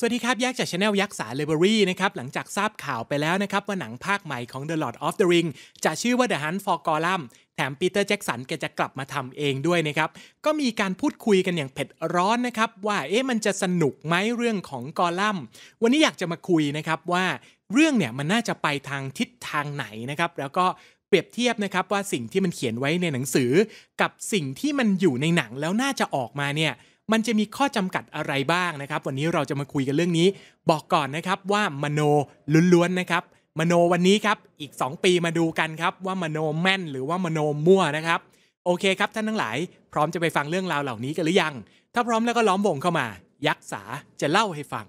สวัสดีครับ ยักษ์จากชาแนลยักษ์สาเลเบอรี่นะครับ หลังจากทราบข่าวไปแล้วนะครับ ว่าหนังภาคใหม่ของ The Lord of the Ring จะชื่อว่า The Hunt for Gollum แถมปีเตอร์แจ็กสันแกจะกลับมาทำเองด้วยนะครับ ก็มีการพูดคุยกันอย่างเผ็ดร้อนนะครับ ว่าเอ๊ะมันจะสนุกไหมเรื่องของกอลัมวันนี้อยากจะมาคุยนะครับว่าเรื่องเนี่ยมันน่าจะไปทางทิศทางไหนนะครับแล้วก็เปรียบเทียบนะครับว่าสิ่งที่มันเขียนไว้ในหนังสือกับสิ่งที่มันอยู่ในหนังแล้วน่าจะออกมาเนี่ยมันจะมีข้อจำกัดอะไรบ้างนะครับ วันนี้เราจะมาคุยกันเรื่องนี้ บอกก่อนนะครับว่ามโนล้วนๆนะครับ มโนวันนี้ครับอีก 2 ปีมาดูกันครับว่ามโนแม่น หรือว่ามโนมั่วนะครับ โอเคครับท่านทั้งหลายพร้อมจะไปฟังเรื่องราวเหล่านี้กันหรือยัง ถ้าพร้อมแล้วก็ล้อมวงเข้ามา ยักษ์สาจะเล่าให้ฟัง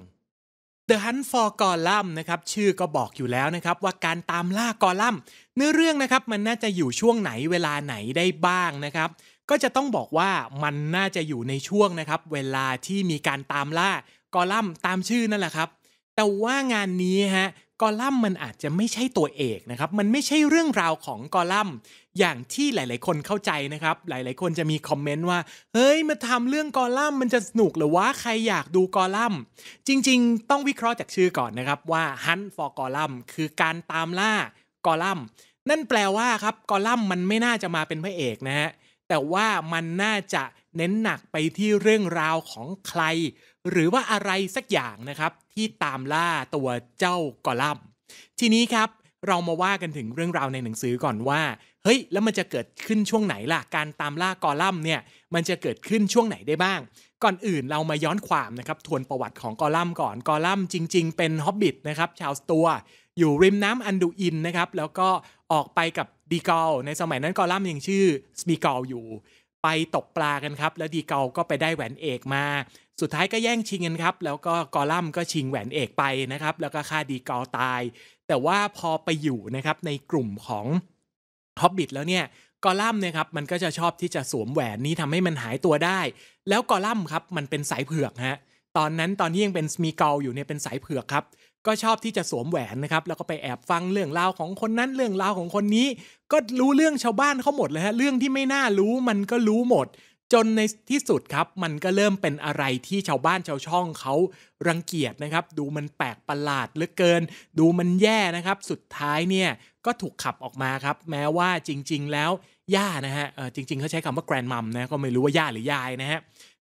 The Hunt for Gollum นะครับชื่อก็บอกอยู่แล้วนะครับ ว่าการตามล่ากอลัมเนื้อเรื่องนะครับมันน่าจะอยู่ช่วงไหนเวลาไหนได้บ้างนะครับก็จะต้องบอกว่ามันน่าจะอยู่ในช่วงนะครับ เวลาที่มีการตามล่ากอลัมตามชื่อนั่นแหละครับแต่ว่างานนี้ฮะกอลัมมันอาจจะไม่ใช่ตัวเอกนะครับ มันไม่ใช่เรื่องราวของกอลัมอย่างที่หลาย ๆ คนเข้าใจนะครับ หลาย ๆคนจะมีคอมเมนต์ว่า เฮ้ยมาทำเรื่องกอลัมมันจะสนุกหรือว่าใครอยากดูกอลัม จริงๆต้องวิเคราะห์จากชื่อก่อนนะครับว่า hunt for กอลัมคือการตามล่ากอลัมนั่นแปลว่าครับกอลัมมันไม่น่าจะมาเป็นพระเอกนะฮะแต่ว่ามันน่าจะเน้นหนักไปที่เรื่องราวของใคร หรือว่าอะไรสักอย่างนะครับ ที่ตามล่าตัวเจ้ากอลัมทีนี้ครับเรามาว่ากันถึงเรื่องราวในหนังสือก่อนว่า เฮ้ยแล้วมันจะเกิดขึ้นช่วงไหนล่ะ การตามล่ากอลัมเนี่ยมันจะเกิดขึ้นช่วงไหนได้บ้าง ก่อนอื่นเรามาย้อนความนะครับทวนประวัติของกอลัมก่อนกอลัมจริงๆเป็นฮอบบิทนะครับชาวสตัว อยู่ริมน้ำอันดูอินนะครับแล้วก็ออกไปกับดีกอลในสมัยนั้นกอลัมยังชื่อสมีกอลอยู่ ไปตกปลากันครับ แล้วดีกอลก็ไปได้แหวนเอกมา สุดท้ายก็แย่งชิงกันครับ แล้วก็กอลัมก็ชิงแหวนเอกไปนะครับ แล้วก็ฆ่าดีกอลตาย แต่ว่าพอไปอยู่นะครับในกลุ่มของฮอบบิทแล้วเนี่ยกอลัมเนี่ยครับมันก็จะชอบที่จะสวมแหวนนี้ทำให้มันหายตัวได้ แล้วกอลัมครับมันเป็นสายเผือกฮะตอนนั้นตอนที่ยังเป็นสมีกอลอยู่เนี่ยเป็นสายเผือกครับก็ชอบที่จะสวมแหวนนะครับแล้วก็ไปแอบฟังเรื่องราวของคนนั้นเรื่องราวของคนนี้ ก็รู้เรื่องชาวบ้านเขาหมดเลยฮะเรื่องที่ไม่น่ารู้มันก็รู้หมด จนในที่สุดครับ มันก็เริ่มเป็นอะไรที่ชาวบ้านชาวช่องเขารังเกียจนะครับ ดูมันแปลกประหลาดเหลือเกิน ดูมันแย่นะครับ สุดท้ายเนี่ยก็ถูกขับออกมาครับ แม้ว่าจริงๆแล้วย่านะฮะจริง ๆเขาใช้คำว่าแกรนมัมนะก็ไม่รู้ว่าย่าหรือยายนะฮะ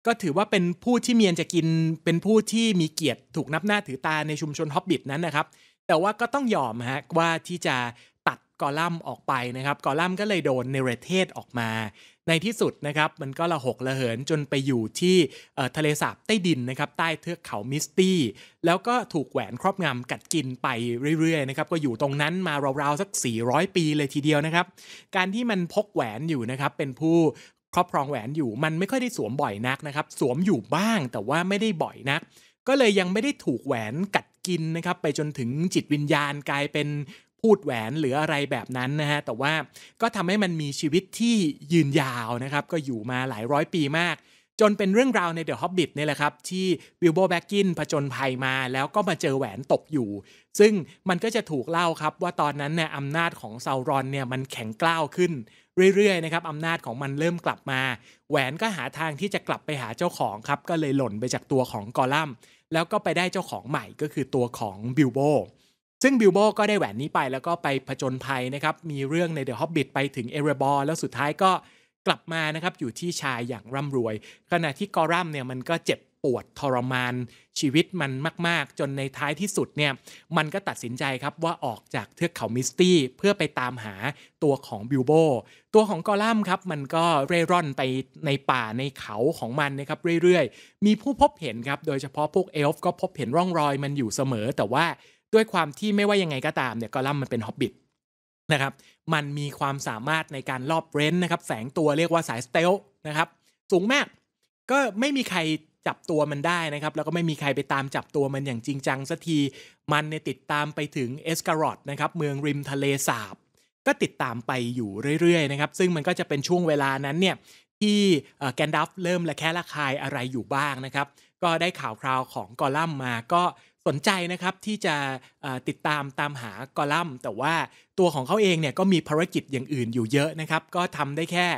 ก็ถือว่าเป็นผู้ที่เมียนจะกินเป็นผู้ที่มีเกียรติถูกนับหน้าถือตาในชุมชนฮอบบิทนั้นนะครับ แต่ว่าก็ต้องยอมฮะว่าที่จะตัดกอลัมน์ออกไปนะครับ กอลัมน์ก็เลยโดนเนรเทศออกมา ในที่สุดนะครับมันก็ระหกระเหินจนไปอยู่ที่ทะเลสาบใต้ดินนะครับใต้เทือกเขามิสตี้ แล้วก็ถูกแหวนครอบงำกัดกินไปเรื่อยๆนะครับก็อยู่ตรงนั้นมาราวๆสัก 400 ปีเลยทีเดียวนะครับ การที่มันพกแหวนอยู่นะครับเป็นผู้ครอบครองแหวนอยู่มันไม่ค่อยได้สวมบ่อยนักนะครับ สวมอยู่บ้างแต่ว่าไม่ได้บ่อยนัก ก็เลยยังไม่ได้ถูกแหวนกัดกินนะครับ ไปจนถึงจิตวิญญาณกลายเป็นพูดแหวนหรืออะไรแบบนั้นนะฮะ แต่ว่าก็ทำให้มันมีชีวิตที่ยืนยาวนะครับ ก็อยู่มาหลายร้อยปีมาก จนเป็นเรื่องราวในเดอะฮอบบิทนี่แหละครับ ที่บิลโบแบ็กกินผจญภัยมา แล้วก็มาเจอแหวนตกอยู่ ซึ่งมันก็จะถูกเล่าครับ ว่าตอนนั้นเนี่ยอำนาจของซาวรอนเนี่ยมันแข็งกล้าวขึ้นเรื่อยๆนะครับอำนาจของมันเริ่มกลับมา แหวนก็หาทางที่จะกลับไปหาเจ้าของครับก็เลยหล่นไปจากตัวของกอลัมแล้วก็ไปได้เจ้าของใหม่ก็คือตัวของบิลโบซึ่งบิลโบก็ได้แหวนนี้ไปแล้วก็ไปผจญภัยนะครับมีเรื่องในเดอะฮอบบิทไปถึงเอเรบอร์แล้วสุดท้ายก็กลับมานะครับอยู่ที่ชายอย่างร่ำรวย ขณะที่กอรัมเนี่ยมันก็เจ็บปวดทรมานชีวิตมันมาก ๆ จนในท้ายที่สุดเนี่ย มันก็ตัดสินใจครับว่าออกจากเทือกเขามิสตี้เพื่อไปตามหาตัวของบิลโบตัวของกอลัมครับ มันก็เร่ร่อนไปในป่าในเขาของมันนะครับเรื่อยๆ มีผู้พบเห็นครับ โดยเฉพาะพวกเอลฟ์ก็พบเห็นร่องรอยมันอยู่เสมอ แต่ว่าด้วยความที่ไม่ว่ายังไงก็ตามเนี่ยกอลัมมันเป็นฮอบบิทนะครับมันมีความสามารถในการลอบเร้นนะครับแฝงตัวเรียกว่าสายสเตลนะครับสูงมากก็ไม่มีใครจับตัวมันได้นะครับ แล้วก็ไม่มีใครไปตามจับตัวมันอย่างจริงจังสักที มันเนี่ยติดตามไปถึง เอสการอตนะครับเมืองริมทะเลสาบ ก็ติดตามไปอยู่เรื่อยๆนะครับซึ่งมันก็จะเป็นช่วงเวลานั้นเนี่ยที่แกนดัฟเริ่มละแคะละคายอะไรอยู่บ้างนะครับก็ได้ข่าวคราวของกอลัมมาก็สนใจนะครับที่จะติดตามตามหากอลัมน์แต่ว่าตัวของเขาเองเนี่ยก็มีภารกิจอย่างอื่นอยู่เยอะนะครับก็ทำได้แค่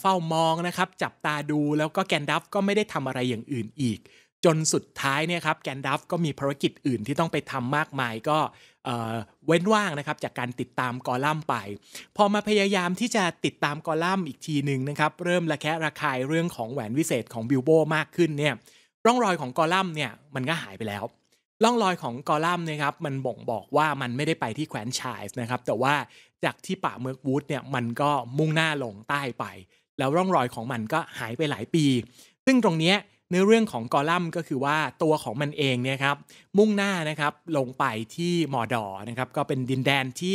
เฝ้ามองนะครับจับตาดูแล้วก็แกนดัฟก็ไม่ได้ทำอะไรอย่างอื่นอีก จนสุดท้ายเนี่ยครับแกนดัฟก็มีภารกิจอื่นที่ต้องไปทำมากมายก็เว้นว่างนะครับจากการติดตามกอลัมไปพอมาพยายามที่จะติดตามกอลัมอีกทีหนึ่งนะครับเริ่มระแคะระคายเรื่องของแหวนวิเศษของบิลโบมากขึ้นเนี่ยร่องรอยของกอลัมเนี่ยมันก็หายไปแล้วล่องรอยของกอลัมนะครับมันบ่งบอกว่ามันไม่ได้ไปที่แคว้นชายนะครับแต่ว่าจากที่ป่าเมือกวูดเนี่ยมันก็มุ่งหน้าลงใต้ไปแล้วร่องรอยของมันก็หายไปหลายปี ซึ่งตรงนี้เนื้อเรื่องของกอลัมก็คือว่าตัวของมันเองเนี่ยครับมุ่งหน้านะครับลงไปที่มอดอนะครับก็เป็นดินแดนที่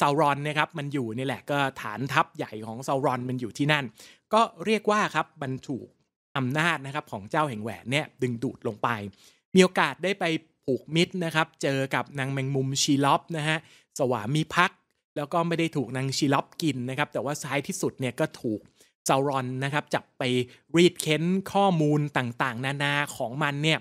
ซารอนนะครับมันอยู่นี่แหละก็ฐานทัพใหญ่ของซารอนมันอยู่ที่นั่น ก็เรียกว่าครับมันถูกอำนาจนะครับของเจ้าแห่งแหวนเนี่ยดึงดูดลงไปมีโอกาสได้ไปผูกมิตรนะครับ เจอกับนางแมงมุมชีล็อบนะฮะ สวามีพัก แล้วก็ไม่ได้ถูกนางชีล็อบกินนะครับ แต่ว่าท้ายที่สุดเนี่ยก็ถูกซารอนนะครับจับไปรีดเค้นข้อมูลต่างๆ นานาของมันเนี่ย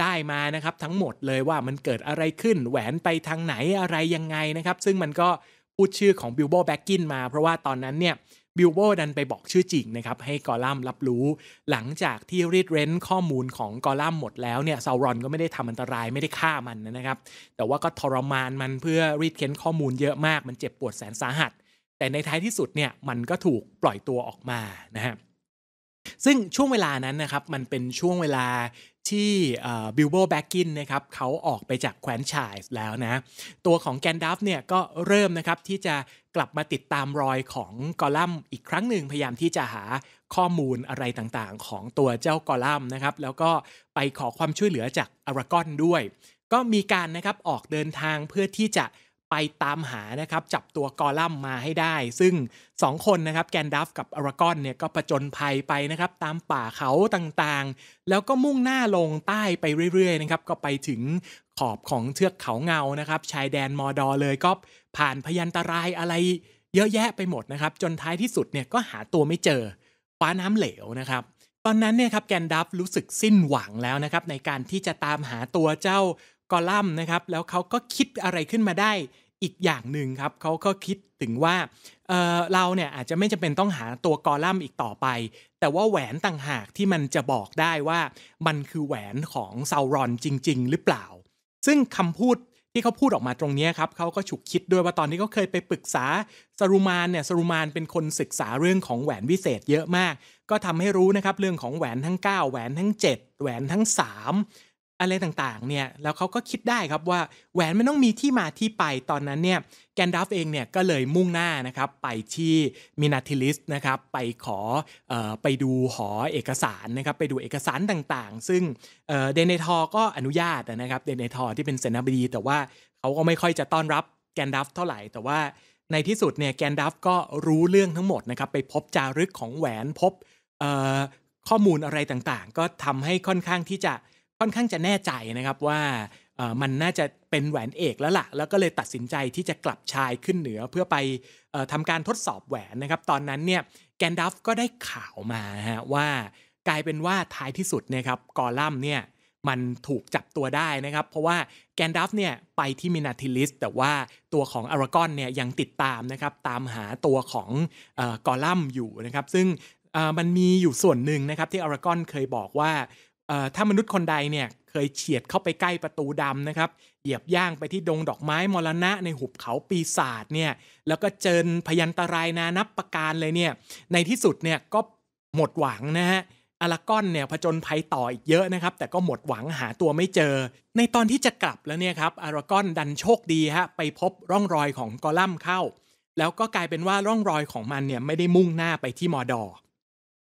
ได้มานะครับทั้งหมดเลยว่ามันเกิดอะไรขึ้น แหวนไปทางไหนอะไรยังไงนะครับซึ่งมันก็พูดชื่อของบิลโบแบ็กกินมาเพราะว่าตอนนั้นเนี่ยบิลโบดันไปบอกชื่อจริงนะครับให้กอลัมรับรู้ หลังจากที่รีดเร้นข้อมูลของกอลัมหมดแล้วเนี่ยซารอนก็ไม่ได้ทำอันตรายไม่ได้ฆ่ามันนะครับ แต่ว่าก็ทรมานมันเพื่อรีดเค้นข้อมูลเยอะมากมันเจ็บปวดแสนสาหัสแต่ในท้ายที่สุดเนี่ยมันก็ถูกปล่อยตัวออกมานะฮะซึ่งช่วงเวลานั้นนะครับมันเป็นช่วงเวลาที่บิลโบแบ็กกินนะครับเขาออกไปจากแคว้นชายแล้วนะตัวของแกนดัฟเนี่ยก็เริ่มนะครับที่จะกลับมาติดตามรอยของกอลัมอีกครั้งหนึ่งพยายามที่จะหาข้อมูลอะไรต่างๆของตัวเจ้ากอลัมนนะครับ แล้วก็ไปขอความช่วยเหลือจากอารากอนด้วย ก็มีการนะครับออกเดินทางเพื่อที่จะไปตามหานะครับจับตัวกอลัมมาให้ได้ ซึ่ง 2 คนนะครับแกนดัฟกับอารากอนเนี่ยก็ผจญภัยไปนะครับตามป่าเขาต่างๆ แล้วก็มุ่งหน้าลงใต้ไปเรื่อยๆนะครับก็ไปถึงขอบของเทือกเขาเงานะครับชายแดนมอดอเลยก็ผ่านพยันตรายอะไร เยอะแยะไปหมดนะครับจนท้ายที่สุดเนี่ยก็หาตัวไม่เจอคว้าน้ำเหลวนะครับตอนนั้นเนี่ยครับแกนดัฟรู้สึกสิ้นหวังแล้วนะครับในการที่จะตามหาตัวเจ้ากอลัมน์นะครับ แล้วเขาก็คิดอะไรขึ้นมาได้อีกอย่างหนึ่งครับเขาก็คิดถึงว่าเเราเนี่ยอาจจะไม่จำเป็นต้องหาตัวกอลัมน์อีกต่อไป แต่ว่าแหวนต่างหากที่มันจะบอกได้ว่ามันคือแหวนของซารอนจริง ๆ หรือเปล่า ซึ่งคำพูดที่เขาพูดออกมาตรงนี้ครับเขาก็ฉุกคิดด้วยว่าตอนนี้เขาเคยไปปรึกษาสรุมานเนี่ยสรุมานเป็นคนศึกษาเรื่องของแหวนวิเศษเยอะมาก ก็ทำให้รู้นะครับเรื่องของแหวนทั้ง9แหวนทั้ง 7 แหวนทั้ง3อะไรต่างๆเนี่ยแล้วเขาก็คิดได้ครับว่าแหวนมันต้องมีที่มาที่ไปตอนนั้นเนี่ยแกนดัฟเองเนี่ยก็เลยมุ่งหน้านะครับไปที่มินาทิลิสนะครับไปขอออไปดูหอเอกสารนะครับไปดูเอกสารต่างๆ ซึ่งเดนเนทอก็อนุญาตนะครับเดนเนทอที่เป็นเสนาบดีแต่ว่าเขาก็ไม่ค่อยจะต้อนรับแกนดัฟเท่าไหร่ แต่ว่าในที่สุดเนี่ยแกนดัฟก็รู้เรื่องทั้งหมดนะครับไปพบจารึกของแหวนพบข้อมูลอะไรต่างๆ ก็ทำให้ค่อนข้างที่จะค่อนข้างจะแน่ใจนะครับว่ามันน่าจะเป็นแหวนเอกแล้วละ่ะแล้วก็เลยตัดสินใจที่จะกลับชายขึ้นเหนือ เพื่อไปทำการทดสอบแหวนนะครับตอนนั้นเนี่ยแกนดัฟก็ได้ข่าวมาฮะว่ากลายเป็นว่าท้ายที่สุดนะครับกอลัมเนี่ยมันถูกจับตัวได้นะครับเพราะว่าแกนดัฟเนี่ยไปที่มินาทิลิสแต่ว่าตัวของอารากอนเนี่ยยังติดตามนะครับตามหาตัวของกอลัมอยู่นะครับซึ่งมันมีอยู่ส่วนหนึ่งนะครับที่อารากอนเคยบอกว่าถ้ามนุษย์คนใดเนี่ยเคยเฉียดเข้าไปใกล้ประตูดำนะครับ เหยียบย่างไปที่ดงดอกไม้มรณะในหุบเขาปีศาจเนี่ย แล้วก็เจอพยันตรายนานับประการเลยเนี่ย ในที่สุดเนี่ยก็หมดหวังนะฮะอารากอนเนี่ยผจญภัยต่ออีกเยอะนะครับ แต่ก็หมดหวังหาตัวไม่เจอ ในตอนที่จะกลับแล้วเนี่ยครับอารากอนดันโชคดีฮะไปพบร่องรอยของกอลัมเข้า แล้วก็กลายเป็นว่าร่องรอยของมันเนี่ยไม่ได้มุ่งหน้าไปที่มอดอ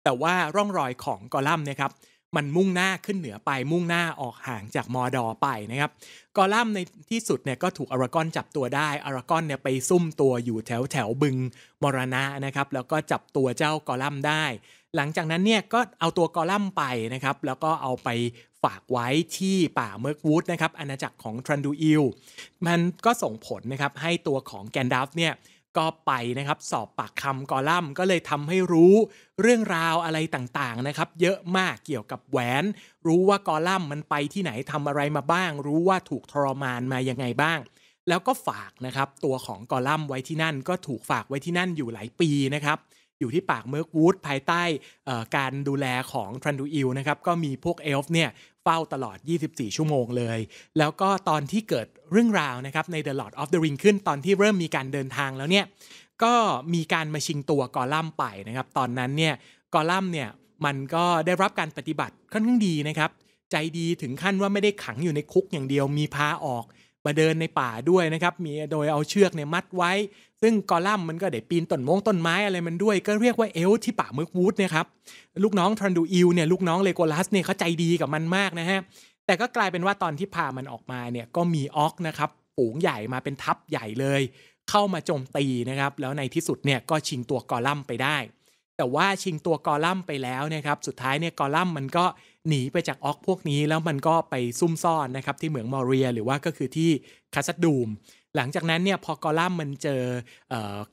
แต่ว่าร่องรอยของกอลัมเนี่ยครับมันมุ่งหน้าขึ้นเหนือไปมุ่งหน้าออกห่างจากมอดอไปนะครับกอลัมในที่สุดเนี่ยก็ถูกอารากอนจับตัวได้อารากอนเนี่ยไปซุ่มตัวอยู่แถวแถวบึงมรณะนะครับแล้วก็จับตัวเจ้ากอลัมได้ หลังจากนั้นเนี่ยก็เอาตัวกอลัมไปนะครับ แล้วก็เอาไปฝากไว้ที่ป่าเมิร์กวูดนะครับอาณาจักรของทรันดูอิลมันก็ส่งผลนะครับให้ตัวของแกนดัฟเนี่ยก็ไปนะครับสอบปากคำกอลัมก็เลยทำให้รู้เรื่องราวอะไรต่างๆนะครับเยอะมากเกี่ยวกับแหวน รู้ว่ากอลัมมันไปที่ไหนทำอะไรมาบ้าง รู้ว่าถูกทรมานมายังไงบ้าง แล้วก็ฝากนะครับตัวของกอลัมไว้ที่นั่น ก็ถูกฝากไว้ที่นั่นอยู่หลายปีนะครับอยู่ที่ปากเมิร์กวูดภายใต้การดูแลของทรันดูอิลนะครับก็มีพวกเอลฟ์เนี่ยเฝ้าตลอด 24 ชั่วโมงเลย แล้วก็ตอนที่เกิดเรื่องราวนะครับใน The Lord of the Ring ขึ้นตอนที่เริ่มมีการเดินทางแล้วเนี่ยก็มีการมาชิงตัวกอลัมไปนะครับ ตอนนั้นเนี่ยกอลัมเนี่ยมันก็ได้รับการปฏิบัติค่อนข้างดีนะครับ ใจดีถึงขั้นว่าไม่ได้ขังอยู่ในคุกอย่างเดียวมีพาออกมาเดินในป่าด้วยนะครับ มีโดยเอาเชือกเนี่ยมัดไว้ ซึ่งกอลัมมันก็ได้ปีนต้นมงต้นไม้ อะไรมันด้วยก็เรียกว่าเอลที่ป่าเมือกวูดนะครับลูกน้องทรันดูอิลเนี่ยลูกน้องเลโกลัสเนี่ยเขาใจดีกับมันมากนะฮะแต่ก็กลายเป็นว่าตอนที่พามันออกมาเนี่ยก็มีออกนะครับฝูงใหญ่มาเป็นทัพใหญ่เลย เข้ามาโจมตีนะครับแล้วในที่สุดเนี่ยก็ชิงตัวกอลัมไปได้ แต่ว่าชิงตัวกอลัมไปแล้วนะครับสุดท้ายเนี่ยกอลัมมันก็หนีไปจากออกพวกนี้ แล้วมันก็ไปซุ่มซ่อนนะครับที่เหมืองมอเรียหรือว่าก็คือที่คาสดูมหลังจากนั้นเนี่ยพอกอลัมมันเจอ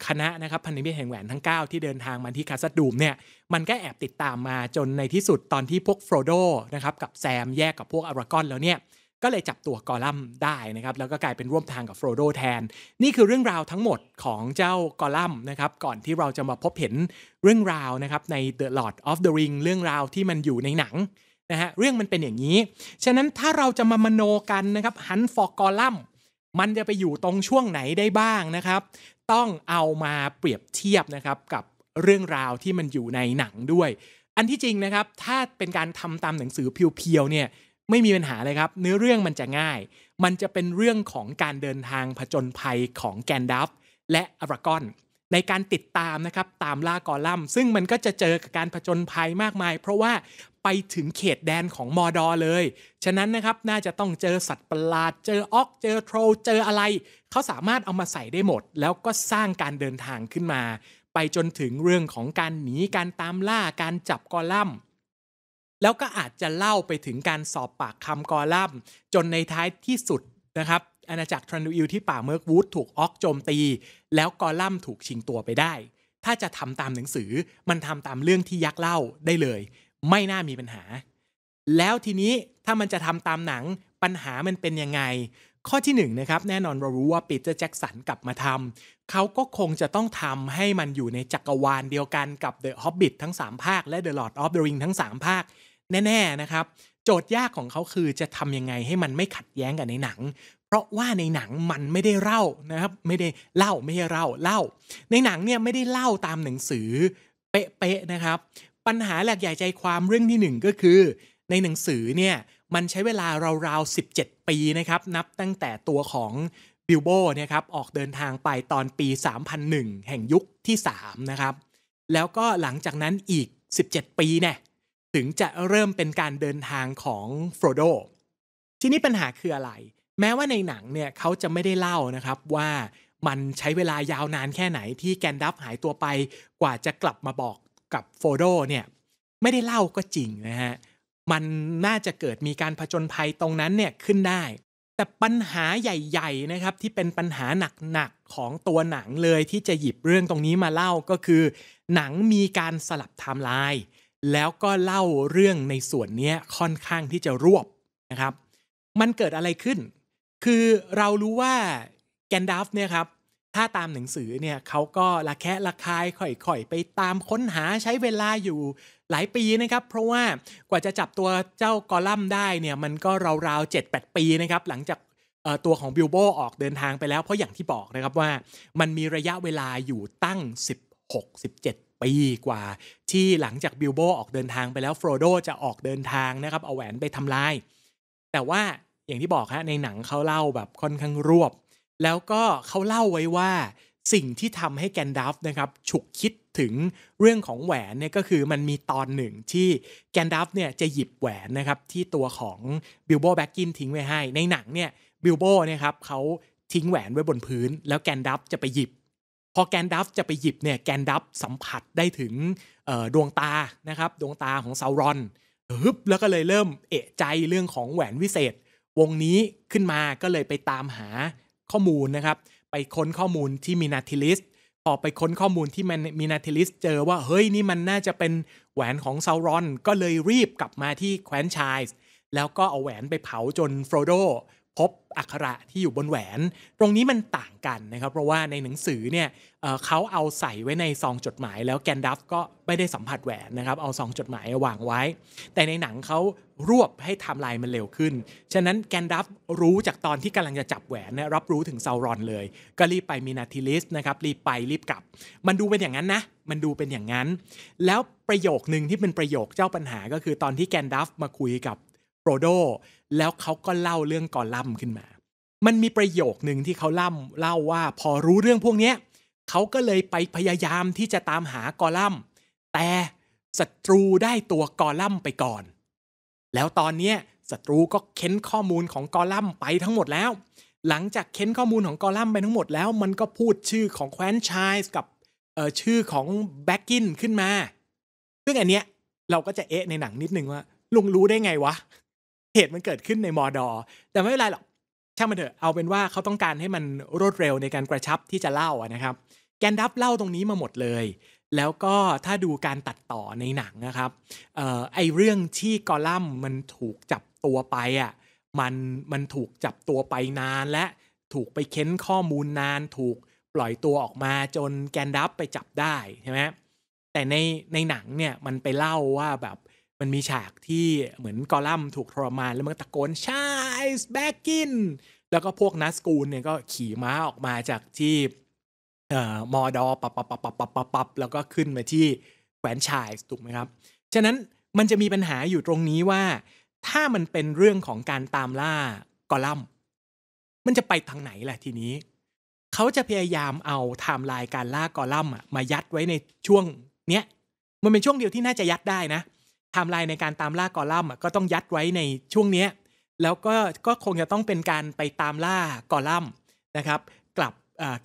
คณะนะครับพันธมิตรแห่งแหวนทั้ง 9 ที่เดินทางมาที่คาสดูมเนี่ยมันก็แอบติดตามมาจนในที่สุดตอนที่พวกโฟโดนะครับกับแซมแยกกับพวกอารากอนแล้วเนี่ยก็เลยจับตัวกอลัมได้นะครับแล้วก็กลายเป็นร่วมทางกับโฟโดแทน นี่คือเรื่องราวทั้งหมดของเจ้ากอลัมนะครับก่อนที่เราจะมาพบเห็นเรื่องราวนะครับใน The Lord of the Ring เรื่องราวที่มันอยู่ในหนังนะฮะเรื่องมันเป็นอย่างนี้ ฉะนั้นถ้าเราจะมามโนกันนะครับหันฟอร์กอลัมมันจะไปอยู่ตรงช่วงไหนได้บ้างนะครับ ต้องเอามาเปรียบเทียบนะครับกับเรื่องราวที่มันอยู่ในหนังด้วย อันที่จริงนะครับ ถ้าเป็นการทำตามหนังสือเพียวๆเนี่ยไม่มีปัญหาเลยครับ เนื้อเรื่องมันจะง่าย มันจะเป็นเรื่องของการเดินทางผจญภัยของแกนดัฟและอารากอนในการติดตามนะครับ ตามล่ากอลัมซึ่งมันก็จะเจอกับการผจญภัยมากมาย เพราะว่าไปถึงเขตแดนของมอดอเลย ฉะนั้นนะครับน่าจะต้องเจอสัตว์ประหลาดเจอออกเจอโทรเจออะไร เขาสามารถเอามาใส่ได้หมด แล้วก็สร้างการเดินทางขึ้นมา ไปจนถึงเรื่องของการหนีการตามล่าการจับกอลัมแล้วก็อาจจะเล่าไปถึงการสอบปากคำกอลัมจนในท้ายที่สุดนะครับอาณาจักรทรานดูอิลที่ป่าเมิร์กวูดถูกออกโจมตี แล้วกอลัมถูกชิงตัวไปได้ ถ้าจะทำตามหนังสือมันทำตามเรื่องที่ยักษ์เล่าได้เลย ไม่น่ามีปัญหา แล้วทีนี้ถ้ามันจะทำตามหนังปัญหามันเป็นยังไง ข้อที่1นนะครับแน่นอนเรารู้ว่าปีเตอร์แจ็กสันกลับมาทำเขาก็คงจะต้องทำให้มันอยู่ในจักรวาลเดียวกันกับ The Hobbit ทั้ง 3ภาคและ The Lord of the Ring ทั้ง 3 ภาค แน่ๆนะครับโจทย์ยากของเขาคือ จะทำยังไงให้มันไม่ขัดแย้งกันในหนังเพราะว่าในหนังมันไม่ได้เล่านะครับไม่ได้เล่าไม่ใช่เล่าเล่า ในหนังเนี่ยไม่ได้เล่าตามหนังสือ เป๊ะๆนะครับปัญหาหลักใหญ่ใจความเรื่องที่1ก็คือ ในหนังสือเนี่ยมันใช้เวลาราวๆ17 ปีนะครับนับตั้งแต่ตัวของบิลโบเนี่ยครับออกเดินทางไปตอนปี 3001 แห่งยุคที่3นะครับแล้วก็หลังจากนั้นอีก 17 ปีเนี่ยถึงจะเริ่มเป็นการเดินทางของโฟรโดทีนี้ปัญหาคืออะไรแม้ว่าในหนังเนี่ยเขาจะไม่ได้เล่านะครับว่ามันใช้เวลายาวนานแค่ไหนที่แกนดับหายตัวไปกว่าจะกลับมาบอกกับโฟโดเนี่ยไม่ได้เล่าก็จริงนะฮะมันน่าจะเกิดมีการผจญภัยตรงนั้นเนี่ยขึ้นได้ แต่ปัญหาใหญ่ๆนะครับที่เป็นปัญหาหนักๆ ของตัวหนังเลยที่จะหยิบเรื่องตรงนี้มาเล่าก็คือ หนังมีการสลับไทม์ไลน์แล้วก็เล่าเรื่องในส่วนนี้ค่อนข้างที่จะรวบนะครับ มันเกิดอะไรขึ้นคือเรารู้ว่า แกนดัฟเนี่ยครับถ้าตามหนังสือเนี่ยเขาก็ละแคะละคายค่อย ๆ ไปตามค้นหาใช้เวลาอยู่หลายปีนะครับเพราะว่ากว่าจะจับตัวเจ้ากอลัมได้เนี่ยมันก็ราวๆ7แปีนะครับหลังจากตัวของบิลโบออกเดินทางไปแล้ว เพราะอย่างที่บอกนะครับว่า มันมีระยะเวลาอยู่ตั้ง 16 17 ปีกว่า ที่หลังจากบิลโบออกเดินทางไปแล้วโฟรโดจะออกเดินทางนะครับเอาแหวนไปทำลายแต่ว่าอย่างที่บอกฮะในหนังเขาเล่าแบบค่อนข้างรวบ แล้วก็เขาเล่าไว้ว่า สิ่งที่ทำให้แกนดัฟนะครับฉุกคิดถึงเรื่องของแหวนเนี่ยก็คือมันมีตอนหนึ่งที่แกนดัฟเนี่ยจะหยิบแหวนนะครับที่ตัวของ บิลโบแบ็กกินทิ้งไว้ให้ ในหนังเนี่ยบิลโบเนี่ยครับเขาทิ้งแหวนไว้บนพื้น แล้วแกนดัฟจะไปหยิบ พอแกนดัฟจะไปหยิบเนี่ยแกนดัฟสัมผัสได้ถึงดวงตานะครับดวงตาของซารอนฮึบแล้วก็เลยเริ่มเอะใจเรื่องของแหวนวิเศษวงนี้ขึ้นมาก็เลยไปตามหาข้อมูลนะครับ ไปค้นข้อมูลที่มีนาทิลิสพอไปค้นข้อมูลที่มันมีนาทิลิสเจอว่าเฮ้ยนี่มันน่าจะเป็นแหวนของซาวรอน ก็เลยรีบกลับมาที่แคว้นชายแล้วก็เอาแหวนไปเผาจนโฟรโดพบอักขระที่อยู่บนแหวน ตรงนี้มันต่างกันนะครับ เพราะว่าในหนังสือเนี่ย เขาเอาใส่ไว้ในซองจดหมายแล้วแกนดัฟก็ ไม่ได้สัมผัสแหวนนะครับ เอาซองจดหมายวางไว้ แต่ในหนังเขารวบให้ทำลายมันเร็วขึ้น ฉะนั้นแกนดัฟรู้จากตอนที่กำลังจะจับแหวนนะรับรู้ถึงซารอนเลย ก็รีบไปมินาทิลิสนะครับรีบไปรีบกลับ มันดูเป็นอย่างนั้นนะ มันดูเป็นอย่างนั้น แล้วประโยคหนึ่งที่เป็นประโยคเจ้าปัญหา ก็คือตอนที่แกนดัฟมาคุยกับโปรโด แล้วเขาก็เล่าเรื่องกอลัมขึ้นมา มันมีประโยคหนึ่งที่เขาล่าเล่าว่าพอรู้เรื่องพวกนี้ เขาก็เลยไปพยายามที่จะตามหากอลัมแต่ศัตรูได้ตัวกอลัมไปก่อน แล้วตอนนี้ศัตรูก็เค้นข้อมูลของกอลัมไปทั้งหมดแล้ว หลังจากเค้นข้อมูลของกอลัมไปทั้งหมดแล้ว มันก็พูดชื่อของแคว้นชายกับชื่อของแบ็กกินขึ้นมา ซึ่งอันเนี้ยเราก็จะเอะในหนังนิดนึงว่าลุงรู้ได้ไงวะเหตุมันเกิดขึ้นในมอดอ แต่ไม่เป็นไรหรอกช่างมันเถอะ เอาเป็นว่าเขาต้องการให้มันรวดเร็วในการกระชับที่จะเล่านะครับ แกนดับเล่าตรงนี้มาหมดเลย แล้วก็ถ้าดูการตัดต่อในหนังนะครับออไอเรื่องที่กอลัมมันถูกจับตัวไปอะ่ะ มันมันถูกจับตัวไปนานและถูกไปเค้นข้อมูลนาน ถูกปล่อยตัวออกมาจนแกนดับไปจับได้ใช่ไหมแต่ในในหนังเนี่ยมันไปเล่าว่าแบบมันมีฉากที่เหมือนกอลัม ถูกทรมานแล้วมันตะโกนชายส์แบกกินแล้วก็พวกนัสกูลเนี่ยก็ขี่ม้าออกมาจากที่เอ่อมอดอปับปับปับปับปับปับปับแล้วก็ขึ้นมาที่แขวนชายถูกไหมครับฉะนั้นมันจะมีปัญหาอยู่ตรงนี้ว่า ถ้ามันเป็นเรื่องของการตามล่ากอลัมมันจะไปทางไหนล่ะทีนี้เขาจะพยายามเอาไทม์ไลน์การล่ากอลัมมายัดไว้ในช่วงเนี้ยมันเป็นช่วงเดียวที่น่าจะยัดได้นะเไทม์ไลน์ในการตามล่ากอลัมก็ต้องยัดไว้ในช่วงเนี้ยแล้วก็ก็คงจะต้องเป็นการไปตามล่ากอลัมนะครับ กลับ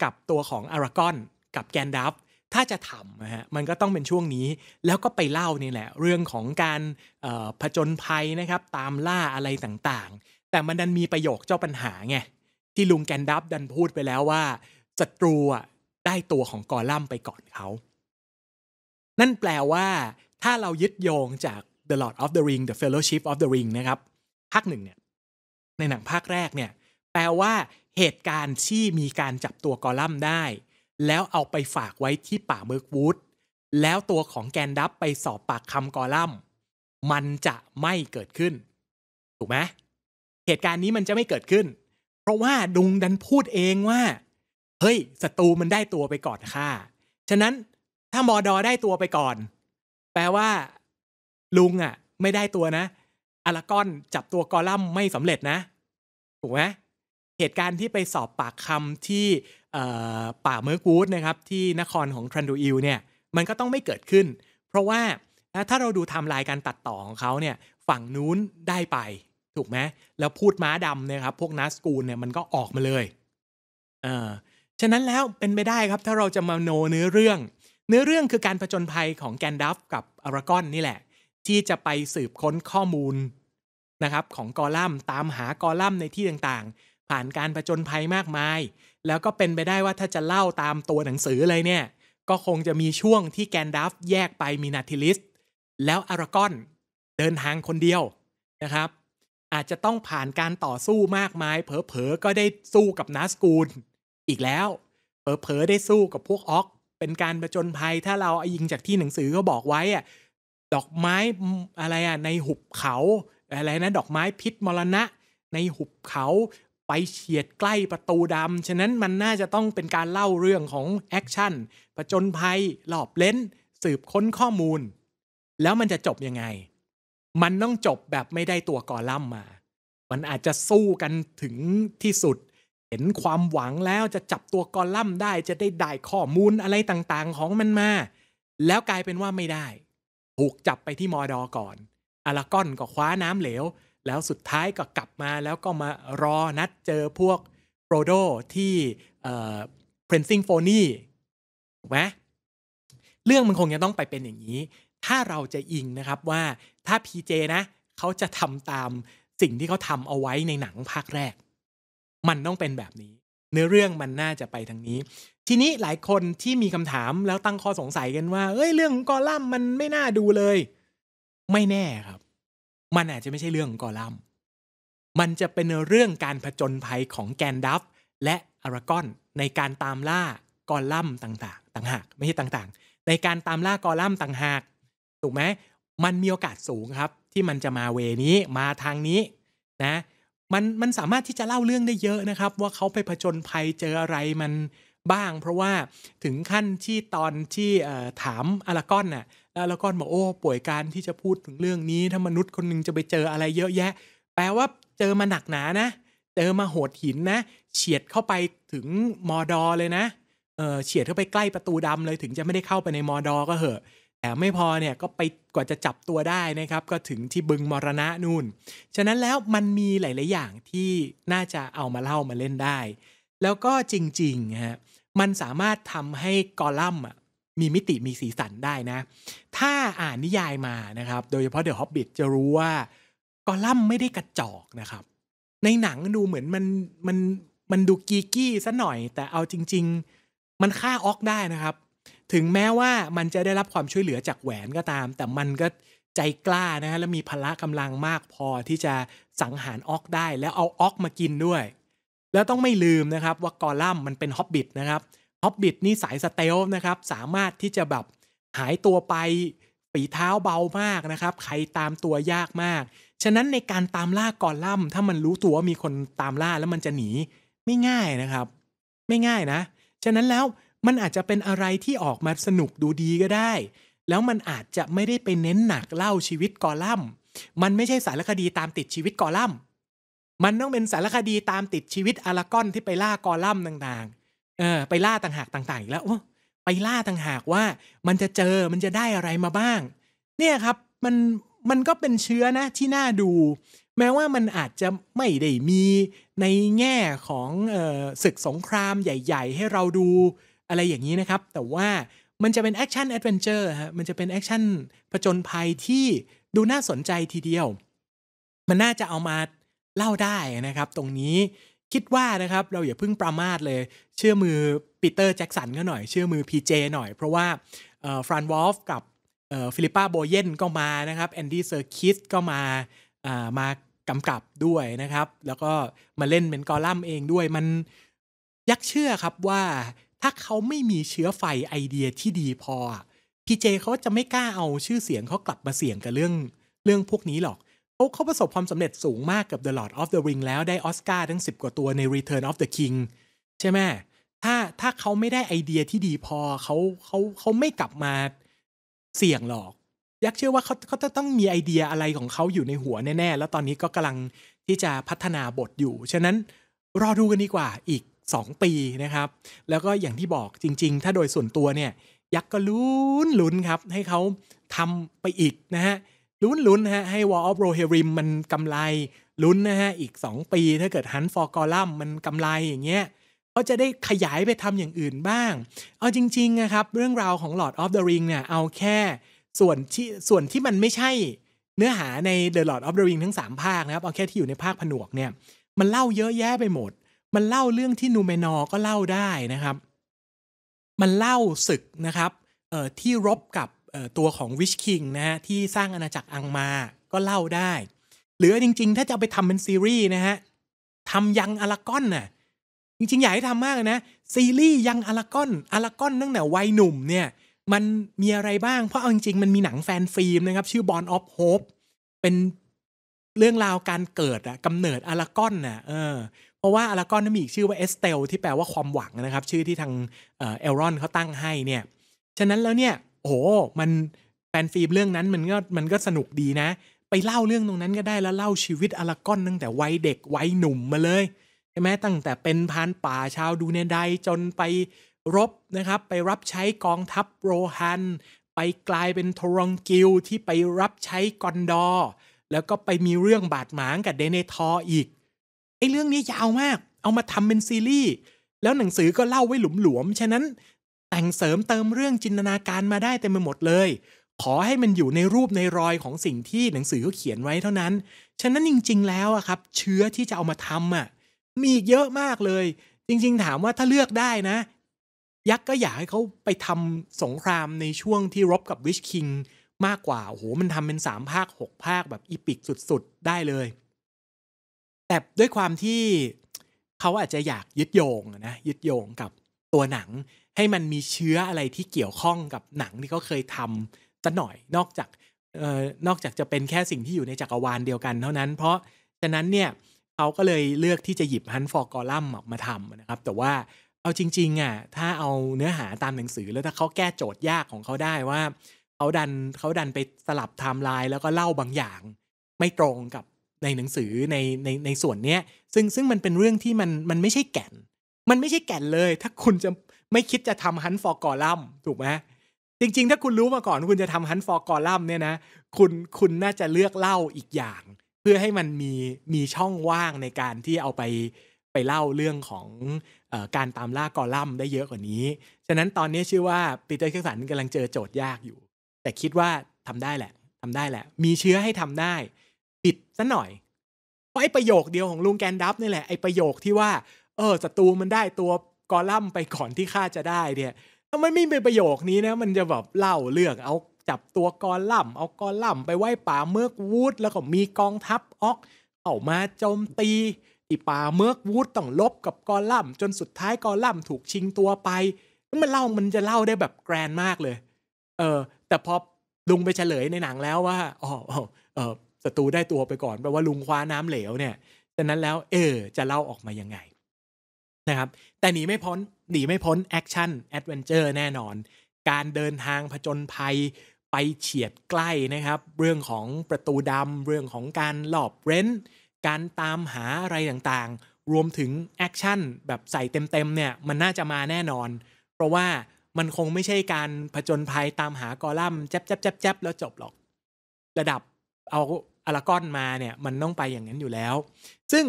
กับตัวของอารากอน กับแกนดับถ้าจะทำนะฮะมันก็ต้องเป็นช่วงนี้ แล้วก็ไปเล่านี่แหละ เรื่องของการผจญภัยนะครับตามล่าอะไรต่างๆ แต่มันดันมีประโยคเจ้าปัญหาไงที่ลุงแกนดับดันพูดไปแล้วว่าศัตรูได้ตัวของกอลัมไปก่อนเขา นั่นแปลว่าถ้าเรายึดโยงจาก The Lord of the Ring The Fellowship of the Ring นะครับ ภาคหนึ่งเนี่ย ในหนังภาคแรกเนี่ย แปลว่าเหตุการณ์ที่มีการจับตัวกอลัมได้ แล้วเอาไปฝากไว้ที่ป่าเมิร์กวูด แล้วตัวของแกนดับไปสอบปากคำกอลัม มันจะไม่เกิดขึ้น ถูกไหม เหตุการณ์นี้มันจะไม่เกิดขึ้น เพราะว่าดุงดันพูดเองว่า เฮ้ย ศัตรูมันได้ตัวไปก่อนค่ะฉะนั้น ถ้ามอดอได้ตัวไปก่อนแปลว่าลุงอ่ะไม่ได้ตัวนะอารากอนจับตัวกอลัมไม่สำเร็จนะ ถูกไหมเหตุการณ์ที่ไปสอบปากคำที่ป่าเมอร์กูดนะครับ ที่นครของทรันดูอิลเนี่ยมันก็ต้องไม่เกิดขึ้น เพราะว่า ถ้าเราดูทำลายการตัดต่อของเขาเนี่ย ฝั่งนู้นได้ไป ถูกไหมแล้วพูดม้าดำเนี่ยครับพวกนัสกูลเนี่ยมันก็ออกมาเลยเออฉะนั้นแล้วเป็นไปได้ครับ ถ้าเราจะมาโนเนื้อเรื่องเนื้อเรื่องคือการผจญภัยของแกนดัฟกับอารากอนนี่แหละ ที่จะไปสืบค้นข้อมูลนะครับของกอลัมตามหากอลัมในที่ต่างๆ ผ่านการผจญภัยมากมาย แล้วก็เป็นไปได้ว่าถ้าจะเล่าตามตัวหนังสือเลยเนี่ย ก็คงจะมีช่วงที่แกนดัฟแยกไปมีนาทิลิส แล้วอารากอนเดินทางคนเดียวนะครับ อาจจะต้องผ่านการต่อสู้มากมายเผลอๆก็ได้สู้กับนาสกูลอีกแล้วเผลอๆได้สู้กับพวกออกเป็นการประจนภัยถ้าเรายิงจากที่หนังสือก็บอกไว้อะดอกไม้อะไรอะในหุบเขาอะไรนะดอกไม้พิษมรณะ ในหุบเขาไปเฉียดใกล้ประตูดำฉะนั้นมันน่าจะต้องเป็นการเล่าเรื่องของแอคชั่นประจนภัย หลอบเล้น สืบค้นข้อมูล แล้วมันจะจบยังไง มันต้องจบแบบไม่ได้ตัวกอลัมมา มันอาจจะสู้กันถึงที่สุดเห็นความหวังแล้วจะจับตัวกอลัมได้จะได้ได้ข้อมูลอะไรต่างๆของมันมา แล้วกลายเป็นว่าไม่ได้ถูกจับไปที่มอดอก่อนอารากอนก็คว้าน้ำเหลว แล้วสุดท้ายก็กลับมาแล้วก็มารอนัดเจอพวกโปรโดที่เอ่อเพ c ซิงโฟนีถูกไหมเรื่องมันคงจะต้องไปเป็นอย่างนี้ ถ้าเราจะอิงนะครับว่าถ้า PJ นะ เขาจะทำตามสิ่งที่เขาทำเอาไว้ในหนังภาคแรกมันต้องเป็นแบบนี้ เนื้อเรื่องมันน่าจะไปทางนี้ ทีนี้หลายคนที่มีคำถามแล้วตั้งข้อสงสัยกันว่า เอ้ยเรื่องกอลัมมันไม่น่าดูเลย ไม่แน่ครับ มันอาจจะไม่ใช่เรื่องกอลัม มันจะเป็นเรื่องการผจญภัยของแกนดัฟและอารากอนในการตามล่ากอลัมต่าง ๆ ต่างหาก ไม่ใช่ต่างๆ ในการตามล่ากอลัมต่างหากถูกไหม มันมีโอกาสสูงครับ ที่มันจะมาเวนี้มาทางนี้ นะมันมันสามารถที่จะเล่าเรื่องได้เยอะนะครับ ว่าเขาไปผจญภัยเจออะไรมันบ้าง เพราะว่าถึงขั้นที่ตอนที่ถามอารากอนน่ะแล้วอารากอนบอกโอ้ป่วยการที่จะพูดถึงเรื่องนี้ถ้ามนุษย์คนนึงจะไปเจออะไรเยอะแยะ แปลว่าเจอมาหนักหนานะ เจอมาโหดหินนะเฉียดเข้าไปถึงมอดอเลยนะเฉียดเข้าไปใกล้ประตูดำเลยถึงจะไม่ได้เข้าไปในมอดอก็เหอะแต่ไม่พอเนี่ยก็ไปกว่าจะจับตัวได้นะครับ ก็ถึงที่บึงมรณะนู่น ฉะนั้นแล้วมันมีหลาย ๆ อย่างที่น่าจะเอามาเล่ามาเล่นได้ แล้วก็จริงๆฮะมันสามารถทำให้กอลัมมีมิติมีสีสันได้นะ ถ้าอ่านนิยายมานะครับ โดยเฉพาะเดอะฮอบบิทจะรู้ว่า กอลัมไม่ได้กระจอกนะครับ ในหนังดูเหมือนมันมันมันดูกีกี้ซะหน่อย แต่เอาจริง ๆมันฆ่าออกได้นะครับถึงแม้ว่ามันจะได้รับความช่วยเหลือจากแหวนก็ตาม แต่มันก็ใจกล้านะฮะและมีพละกำลังมากพอที่จะสังหารออกได้แล้วเอาออกมากินด้วย แล้วต้องไม่ลืมนะครับ ว่ากอลัมมันเป็นฮอบบิทนะครับ ฮอบบิทนี่สายสเตลนะครับ สามารถที่จะแบบหายตัวไปฝีเท้าเบามากนะครับ ใครตามตัวยากมาก ฉะนั้นในการตามล่ากอลัมถ้ามันรู้ตัวว่ามีคนตามล่าแล้วมันจะหนีไม่ง่ายนะครับ ไม่ง่ายนะ ฉะนั้นแล้วมันอาจจะเป็นอะไรที่ออกมาสนุกดูดีก็ได้ แล้วมันอาจจะไม่ได้ไปเน้นหนักเล่าชีวิตกอลัมมันไม่ใช่สารคดีตามติดชีวิตกอลัม มันต้องเป็นสารคดีตามติดชีวิตอารากอนที่ไปล่ากอลัมต่างๆ เออไปล่าต่างหากต่างๆอีกแล้วไปล่าต่างหากว่า มันจะเจอมันจะได้อะไรมาบ้าง เนี่ยครับมันมันก็เป็นเชื้อนะที่น่าดู แม้ว่ามันอาจจะไม่ได้มีในแง่ของออศึกสงครามใหญ่ ๆ ให้เราดูอะไรอย่างนี้นะครับ แต่ว่ามันจะเป็นแอคชั่นแอดเวนเจอร์ฮะมันจะเป็นแอคชั่นผจญภัยที่ดูน่าสนใจทีเดียว มันน่าจะเอามาเล่าได้นะครับ ตรงนี้คิดว่านะครับ เราอย่าเพิ่งประมาทเลย เชื่อมือปีเตอร์แจ็กสันก็หน่อยเชื่อมือ PJ หน่อย เพราะว่าฟรานวอลฟ์กับฟิลิปปาโบเยนก็มานะครับแอนดี้เซอร์คิสก็มามากำกับด้วยนะครับ แล้วก็มาเล่นเป็นกอลัม์เองด้วย มันยักเชื่อครับว่าถ้าเขาไม่มีเชื้อไฟไอเดียที่ดีพอพีเจเขาจะไม่กล้าเอาชื่อเสียงเขากลับมาเสี่ยงกับเรื่องเรื่องพวกนี้หรอกเขาเขาประสบความสำเร็จสูงมากกับ The Lord of the Ring แล้วได้ออสการ์ทั้ง10 กว่าตัวใน Return of the King ใช่ไหมถ้าถ้าเขาไม่ได้ไอเดียที่ดีพอเขาเขาเขาไม่กลับมาเสี่ยงหรอกยักเชื่อว่าเขาเขาต้องมีไอเดียอะไรของเขาอยู่ในหัวแน่ๆแล้วตอนนี้ก็กำลังที่จะพัฒนาบทอยู่ฉะนั้นรอดูกันดีกว่าอีก2 ปีนะครับ แล้วก็อย่างที่บอกจริง ๆ ถ้าโดยส่วนตัวเนี่ย ยักษ์ก็ลุ้นลุ้นครับ ให้เขาทำไปอีกนะฮะลุ้นลุ้นฮะให้ w a r of Rohirrim มันกำไรลุ้นนะฮะ อีก 2 ปี ถ้าเกิด Hunt for Gollum มันกำไรอย่างเงี้ยก็จะได้ขยายไปทำอย่างอื่นบ้าง เอาจริงๆนะครับ เรื่องราวของ Lord of the Ring เนี่ย เอาแค่ส่วนที่ส่วนที่มันไม่ใช่เนื้อหาใน The Lord of the Ring ทั้ง 3 ภาคนะครับเอาแค่ที่อยู่ในภาคผนวกเนี่ยมันเล่าเยอะแยะไปหมดมันเล่าเรื่องที่นูเมนอ์ก็เล่าได้นะครับ มันเล่าศึกนะครับ เออที่รบกับตัวของวิชคิงนะฮะ ที่สร้างอาณาจักรอังมาก็เล่าได้ หรือจริง ๆ ถ้าจะไปทำเป็นซีรีส์นะฮะ ทำยังอลากอนน่ะ จริง ๆ อยากให้ทำมากนะ ซีรีส์ยังอลากอนอลากอนตั้งแต่วัยหนุ่มเนี่ย มันมีอะไรบ้างเพราะเอาจริง ๆ มันมีหนังแฟนฟิล์มนะครับ ชื่อบอลออฟโฮปเป็นเรื่องราวการเกิดอะกำเนิดอลากอนน่ะเออราะว่าอารากอนนั้นมีอีกชื่อว่าเอสเตลที่แปลว่าความหวังนะครับ ชื่อที่ทางเอลรอนเขาตั้งให้เนี่ยฉะนั้นแล้วเนี่ยโอ้โหมันแฟนฟิล์มเรื่องนั้นมันก็มันก็สนุกดีนะ ไปเล่าเรื่องตรงนั้นก็ได้แล้วเล่าชีวิตอารากอนตั้งแต่วัยเด็กวัยหนุ่มมาเลยใช่ไหมตั้งแต่เป็นพานป่าชาวดูเนไดจนไปรบนะครับไปรับใช้กองทัพโรฮัน ไปกลายเป็นทรองกิลที่ไปรับใช้กอนดอแล้วก็ไปมีเรื่องบาดหมางกับเดเนทออีกไอ้เรื่องนี้ยาวมาก เอามาทำเป็นซีรีส์ แล้วหนังสือก็เล่าไว้หลวมๆ ฉะนั้น แต่งเสริมเติมเรื่องจินตนาการมาได้เต็มไปหมดเลย ขอให้มันอยู่ในรูปในรอยของสิ่งที่หนังสือเขาเขียนไว้เท่านั้น ฉะนั้นจริงๆแล้วอะครับ เชื้อที่จะเอามาทำอะมีเยอะมากเลย จริงๆถามว่าถ้าเลือกได้นะ ยักษ์ก็อยากให้เขาไปทำสงครามในช่วงที่รบกับวิชคิงมากกว่าโอ้โหมันทำเป็น3ภาค 6 ภาคแบบอีพิกสุดๆได้เลยแต่ด้วยความที่เขาอาจจะอยากยึดโยงนะยึดโยงกับตัวหนัง ให้มันมีเชื้ออะไรที่เกี่ยวข้องกับหนังที่เขาเคยทำสัหน่อย นอกจากออนอกจากจะเป็นแค่สิ่งที่อยู่ในจักรวาลเดียวกันเท่านั้น เพราะฉะนั้นเนี่ยเขาก็เลยเลือกที่จะหยิบฮันฟอร์กอลัมมาทำนะครับ แต่ว่าเอาจริงๆอ่ะถ้าเอาเนื้อหาตามหนังสือแล้วถ้าเขาแก้โจทย์ยากของเขาได้ว่า เขาดันเขาดันไปสลับไทม์ไลน์แล้วก็เล่าบางอย่างไม่ตรงกับในหนังสือในในในส่วนเนี้ยซึ่งซึ่งมันเป็นเรื่องที่มันมันไม่ใช่แก่น มันไม่ใช่แก่นเลย ถ้าคุณจะไม่คิดจะทำฮันฟอร์กอลัมถูกไหมจริงๆ ถ้าคุณรู้มาก่อนคุณจะทำฮันฟอร์กอลัมเนี่ยนะคุณคุณน่าจะเลือกเล่าอีกอย่าง เพื่อให้มันมีมีช่องว่างในการที่เอาไปไปเล่าเรื่องของออการตามล่ากอลัมได้เยอะกว่านี้ ฉะนั้นตอนนี้ชื่อว่าปีเตอร์เคสันกำลังเจอโจทย์ยากอยู่ แต่คิดว่าทำได้แหละทำได้แหละ มีเชื้อให้ทำได้ผิดซะหน่อยเพราะไอ้ประโยคเดียวของลุงแกนดับนี่แหละไอ้ประโยคที่ว่า เออศัตรูมันได้ตัวกอลัมไปก่อนที่ข้าจะได้เนี่ย ถ้ามไม่เป็นประโยคนี้นะมันจะแบบเล่าเรื่องเอาจับตัวกอลัมเอากอลัมไปไว้ป่าเมือกวูด แล้วก็มีกองทัพออกเข้ามาโจมตีอีป่าเมือกวูดต้องลบกับกอลัมจนสุดท้ายกอลัมถูกชิงตัวไป มันเล่ามันจะเล่าได้แบบแกรนมากเลย เออ แต่พอลุงไปเฉลยในหนังแล้วว่าอ๋อเออศัตรูได้ตัวไปก่อนแปลว่าลุงคว้าน้ำเหลวเนี่ยดังนั้นแล้ว เออ จะเล่าออกมายังไงนะครับ แต่หนีไม่พ้นหนีไม่พ้นแอคชั่นแอดเวนเจอร์แน่นอน การเดินทางผจญภัยไปเฉียดใกล้นะครับ เรื่องของประตูดำเรื่องของการหลอบเร้นการตามหาอะไรต่างๆ รวมถึงแอคชั่นแบบใส่เต็มๆ เนี่ยมันน่าจะมาแน่นอน เพราะว่ามันคงไม่ใช่การผจญภัยตามหากอลัมแจ๊บแจ๊บแจ๊บแล้วจบหรอกระดับเอาอารากอนมาเนี่ยมันต้องไปอย่างนั้นอยู่แล้ว ซึ่ง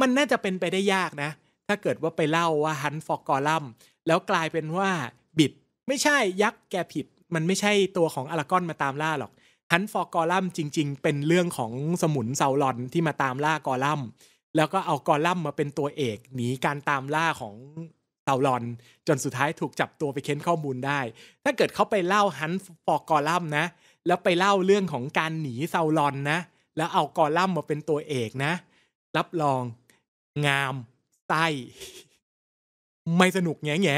มันน่าจะเป็นไปได้ยากนะ ถ้าเกิดว่าไปเล่าว่าฮันฟอกกอลัม แล้วกลายเป็นว่าบิดไม่ใช่ยักษ์แกผิด มันไม่ใช่ตัวของอารากอนมาตามล่าหรอก ฮันฟอกกอลัมจริง ๆ เป็นเรื่องของสมุนเซาลอนที่มาตามล่ากอลัมแล้วก็เอากอลัมมาเป็นตัวเอกหนีการตามล่าของเซาลอน จนสุดท้ายถูกจับตัวไปเค้นข้อมูลได้ ถ้าเกิดเขาไปเล่าฮันฟอกกอลัมนะแล้วไปเล่าเรื่องของการหนีเซาลอนนะ แล้วเอากอลัมมาเป็นตัวเอกนะ รับรอง งามไส้ไม่สนุกแง่แง่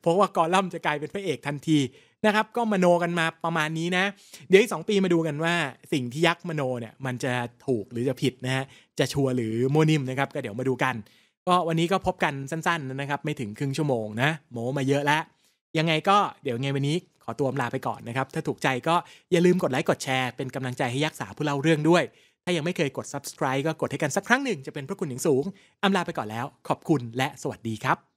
เพราะว่ากอลัมจะกลายเป็นพระเอกทันทีนะครับ ก็มโนกันมาประมาณนี้นะ เดี๋ยวอีกสองปีมาดูกันว่า สิ่งที่ยักษ์มโนเนี่ยมันจะถูกหรือจะผิดนะฮะ จะชัวร์หรือโมนิมนะครับ ก็เดี๋ยวมาดูกัน ก็วันนี้ก็พบกันสั้นๆนะครับ ไม่ถึงครึ่งชั่วโมงนะโมมาเยอะแล้ว ยังไงก็เดี๋ยวไงวันนี้อตัวอำลาไปก่อนนะครับ ถ้าถูกใจก็อย่าลืมกดไลค์กดแชร์ เป็นกำลังใจให้ยักษ์สาผู้เล่าเรื่องด้วย ถ้ายังไม่เคยกด subscribe ก็กดให้กันสักครั้งหนึ่งจะเป็นพระคุณอย่างสูง อำลาไปก่อนแล้ว ขอบคุณและสวัสดีครับ